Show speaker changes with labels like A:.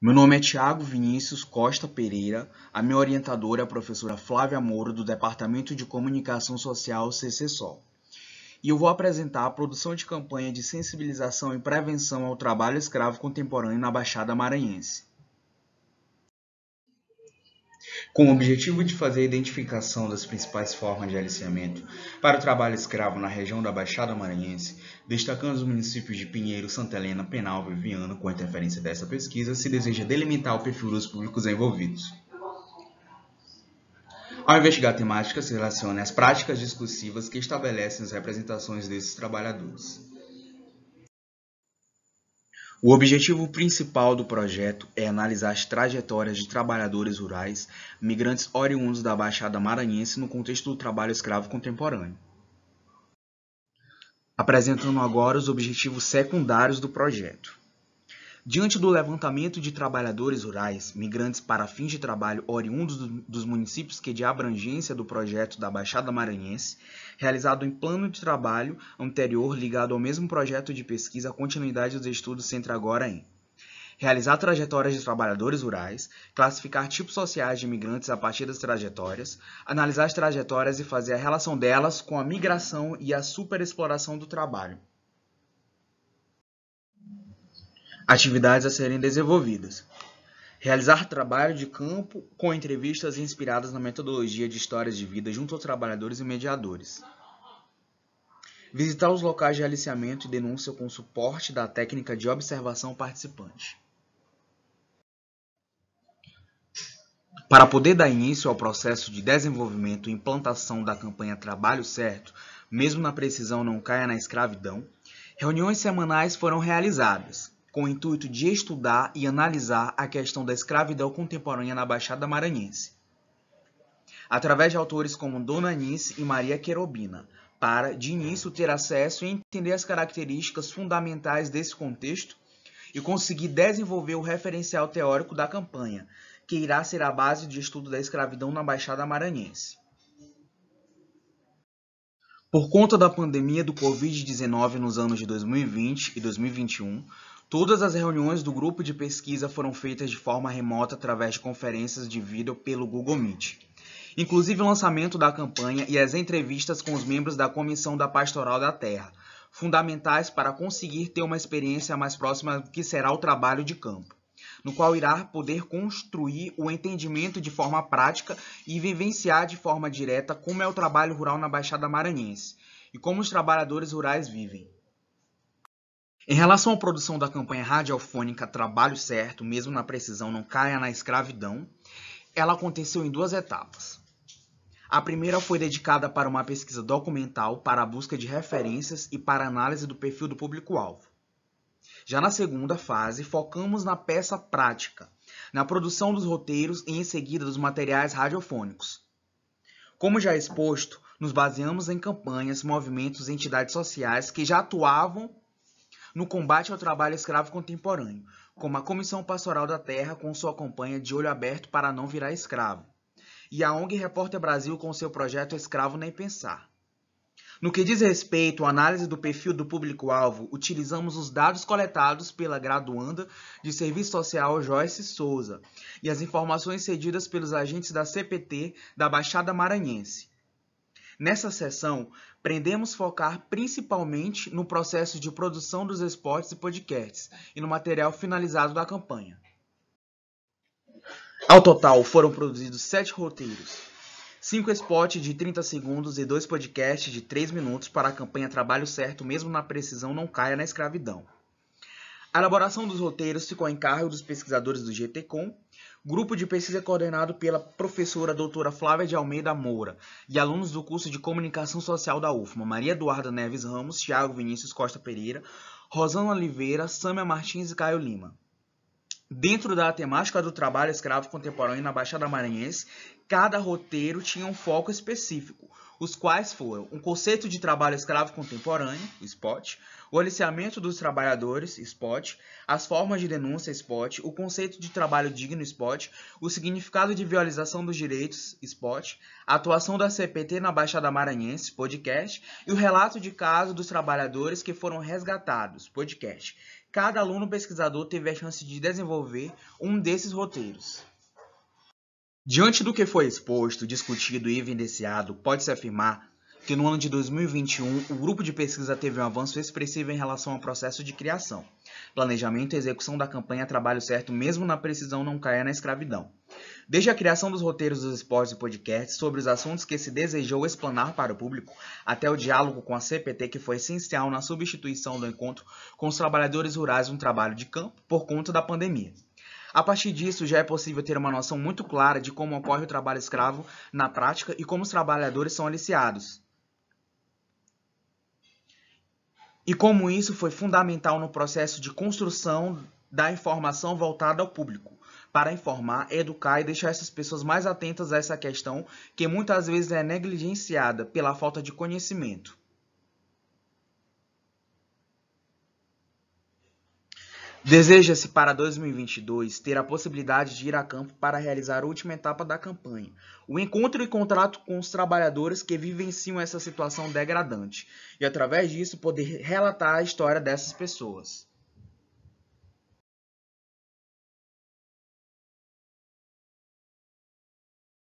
A: Meu nome é Tiago Vinícius Costa Pereira, a minha orientadora é a professora Flávia Moura do Departamento de Comunicação Social CCSOL. E eu vou apresentar a produção de campanha de sensibilização e prevenção ao trabalho escravo contemporâneo na Baixada Maranhense. com o objetivo de fazer a identificação das principais formas de aliciamento para o trabalho escravo na região da Baixada Maranhense, destacando os municípios de Pinheiro, Santa Helena, Penalva e Viana. Com a interferência dessa pesquisa, se deseja delimitar o perfil dos públicos envolvidos. Ao investigar a temática, se relaciona às práticas discursivas que estabelecem as representações desses trabalhadores. O objetivo principal do projeto é analisar as trajetórias de trabalhadores rurais, migrantes oriundos da Baixada Maranhense no contexto do trabalho escravo contemporâneo. Apresentando agora os objetivos secundários do projeto. Diante do levantamento de trabalhadores rurais, migrantes para fins de trabalho oriundos dos municípios que de abrangência do projeto da Baixada Maranhense, realizado em plano de trabalho anterior ligado ao mesmo projeto de pesquisa, a continuidade dos estudos centra agora em realizar trajetórias de trabalhadores rurais, classificar tipos sociais de imigrantes a partir das trajetórias, analisar as trajetórias e fazer a relação delas com a migração e a superexploração do trabalho. Atividades a serem desenvolvidas. Realizar trabalho de campo com entrevistas inspiradas na metodologia de histórias de vida junto aos trabalhadores e mediadores. Visitar os locais de aliciamento e denúncia com suporte da técnica de observação participante. Para poder dar início ao processo de desenvolvimento e implantação da campanha Trabalho Certo, mesmo na precisão não caia na escravidão, reuniões semanais foram realizadas com o intuito de estudar e analisar a questão da escravidão contemporânea na Baixada Maranhense, através de autores como Dona Anice e Maria Querobina, para, de início, ter acesso e entender as características fundamentais desse contexto e conseguir desenvolver o referencial teórico da campanha, que irá ser a base de estudo da escravidão na Baixada Maranhense. Por conta da pandemia do Covid-19 nos anos de 2020 e 2021, Todas as reuniões do grupo de pesquisa foram feitas de forma remota através de conferências de vídeo pelo Google Meet. Inclusive o lançamento da campanha e as entrevistas com os membros da Comissão da Pastoral da Terra, fundamentais para conseguir ter uma experiência mais próxima do que será o trabalho de campo, no qual irá poder construir o entendimento de forma prática e vivenciar de forma direta como é o trabalho rural na Baixada Maranhense e como os trabalhadores rurais vivem. Em relação à produção da campanha radiofônica Trabalho Certo, mesmo na precisão não caia na escravidão, ela aconteceu em duas etapas. A primeira foi dedicada para uma pesquisa documental para a busca de referências e para análise do perfil do público-alvo. Já na segunda fase, focamos na peça prática, na produção dos roteiros e em seguida dos materiais radiofônicos. Como já exposto, nos baseamos em campanhas, movimentos e entidades sociais que já atuavam no combate ao trabalho escravo contemporâneo, como a Comissão Pastoral da Terra com sua campanha De Olho Aberto para Não Virar Escravo, e a ONG Repórter Brasil com seu projeto Escravo Nem Pensar. No que diz respeito à análise do perfil do público-alvo, utilizamos os dados coletados pela graduanda de Serviço Social Joyce Souza e as informações cedidas pelos agentes da CPT da Baixada Maranhense. Nessa sessão, pretendemos focar principalmente no processo de produção dos esportes e podcasts e no material finalizado da campanha. Ao total, foram produzidos sete roteiros, cinco spots de 30 segundos e dois podcasts de 3 minutos para a campanha Trabalho Certo, mesmo na precisão não caia na escravidão. A elaboração dos roteiros ficou em cargo dos pesquisadores do GTCom Grupo de pesquisa é coordenado pela professora doutora Flávia de Almeida Moura e alunos do curso de Comunicação Social da UFMA, Maria Eduarda Neves Ramos, Thiago Vinícius Costa Pereira, Rosana Oliveira, Sâmia Martins e Caio Lima. Dentro da temática do trabalho escravo contemporâneo na Baixada Maranhense, cada roteiro tinha um foco específico os quais foram um conceito de trabalho escravo contemporâneo, SPOT, o aliciamento dos trabalhadores, SPOT, as formas de denúncia, SPOT, o conceito de trabalho digno, SPOT, o significado de violação dos direitos, SPOT, a atuação da CPT na Baixada Maranhense, podcast, e o relato de caso dos trabalhadores que foram resgatados, podcast. Cada aluno pesquisador teve a chance de desenvolver um desses roteiros. Diante do que foi exposto, discutido e evidenciado, pode-se afirmar que no ano de 2021 o grupo de pesquisa teve um avanço expressivo em relação ao processo de criação, planejamento e execução da campanha Trabalho Certo, mesmo na precisão não caia na escravidão. Desde a criação dos roteiros dos esportes e podcasts sobre os assuntos que se desejou explanar para o público, até o diálogo com a CPT que foi essencial na substituição do encontro com os trabalhadores rurais um trabalho de campo por conta da pandemia. A partir disso, já é possível ter uma noção muito clara de como ocorre o trabalho escravo na prática e como os trabalhadores são aliciados. E como isso foi fundamental no processo de construção da informação voltada ao público, para informar, educar e deixar essas pessoas mais atentas a essa questão que muitas vezes é negligenciada pela falta de conhecimento. Deseja-se para 2022 ter a possibilidade de ir a campo para realizar a última etapa da campanha, o encontro e contrato com os trabalhadores que vivenciam essa situação degradante, e através disso poder relatar a história dessas pessoas.